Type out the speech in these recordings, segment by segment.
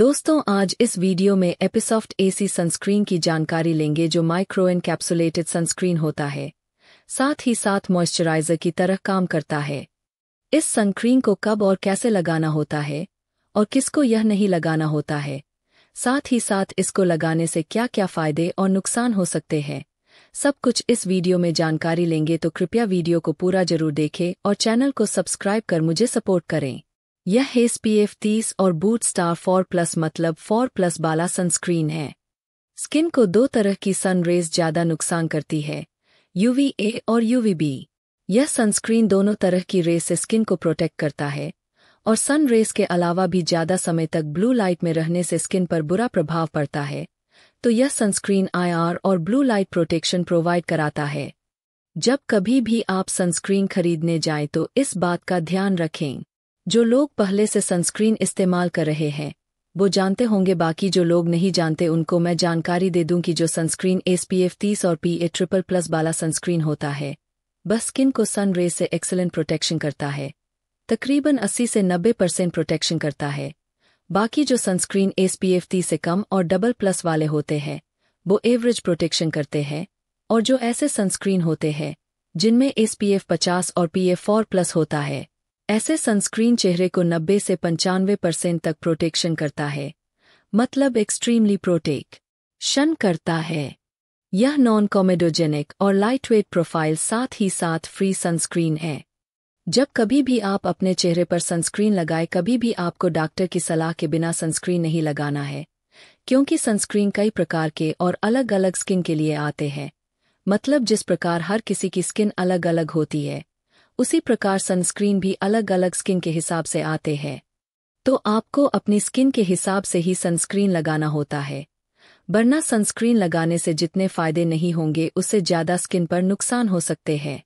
दोस्तों आज इस वीडियो में एपिसॉफ्ट एसी सनस्क्रीन की जानकारी लेंगे जो माइक्रो एनकैप्सुलेटेड सनस्क्रीन होता है साथ ही साथ मॉइस्चराइजर की तरह काम करता है इस सनस्क्रीन को कब और कैसे लगाना होता है और किसको यह नहीं लगाना होता है साथ ही साथ इसको लगाने से क्या क्या फ़ायदे और नुकसान हो सकते हैं सब कुछ इस वीडियो में जानकारी लेंगे तो कृपया वीडियो को पूरा जरूर देखें और चैनल को सब्सक्राइब कर मुझे सपोर्ट करें यह एसपीएफ पी एफ तीस और बूट स्टार फोर प्लस मतलब फोर प्लस बाला सनस्क्रीन है स्किन को दो तरह की सन रेज ज्यादा नुकसान करती है यूवीए और यूवीबी यह सनस्क्रीन दोनों तरह की रेस से स्किन को प्रोटेक्ट करता है और सन रेस के अलावा भी ज्यादा समय तक ब्लू लाइट में रहने से स्किन पर बुरा प्रभाव पड़ता है तो यह सनस्क्रीन आईआर और ब्लू लाइट प्रोटेक्शन प्रोवाइड कराता है जब कभी भी आप सनस्क्रीन खरीदने जाएं तो इस बात का ध्यान रखें जो लोग पहले से सनस्क्रीन इस्तेमाल कर रहे हैं वो जानते होंगे बाकी जो लोग नहीं जानते उनको मैं जानकारी दे दूं कि जो सनस्क्रीन एस पी एफ तीस और पी ए ट्रिपल प्लस वाला सनस्क्रीन होता है बस स्किन को सन रे से एक्सेलेंट प्रोटेक्शन करता है तकरीबन 80 से 90 परसेंट प्रोटेक्शन करता है बाकी जो सनस्क्रीन एस पी एफ तीस से कम और डबल प्लस वाले होते हैं वो एवरेज प्रोटेक्शन करते हैं और जो ऐसे सनस्क्रीन होते हैं जिनमें एस पी एफ पचास और पी ए फोर प्लस होता है ऐसे सनस्क्रीन चेहरे को 90 से पंचानवे परसेंट तक प्रोटेक्शन करता है मतलब एक्सट्रीमली शन करता है यह नॉन कॉमेडोजेनिक और लाइटवेट प्रोफाइल साथ ही साथ फ्री सनस्क्रीन है जब कभी भी आप अपने चेहरे पर सनस्क्रीन लगाए कभी भी आपको डॉक्टर की सलाह के बिना सनस्क्रीन नहीं लगाना है क्योंकि सनस्क्रीन कई प्रकार के और अलग अलग स्किन के लिए आते हैं मतलब जिस प्रकार हर किसी की स्किन अलग अलग होती है उसी प्रकार सनस्क्रीन भी अलग अलग स्किन के हिसाब से आते हैं तो आपको अपनी स्किन के हिसाब से ही सनस्क्रीन लगाना होता है वरना सनस्क्रीन लगाने से जितने फायदे नहीं होंगे उससे ज्यादा स्किन पर नुकसान हो सकते हैं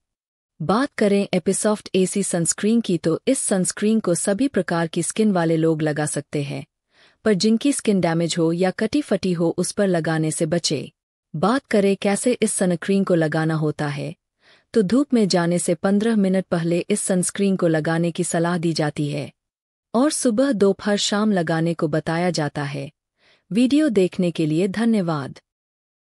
बात करें एपिसॉफ्ट एसी सनस्क्रीन की तो इस सनस्क्रीन को सभी प्रकार की स्किन वाले लोग लगा सकते हैं पर जिनकी स्किन डैमेज हो या कटी फटी हो उस पर लगाने से बचे बात करें कैसे इस सनस्क्रीन को लगाना होता है तो धूप में जाने से पंद्रह मिनट पहले इस सनस्क्रीन को लगाने की सलाह दी जाती है और सुबह दोपहर शाम लगाने को बताया जाता है वीडियो देखने के लिए धन्यवाद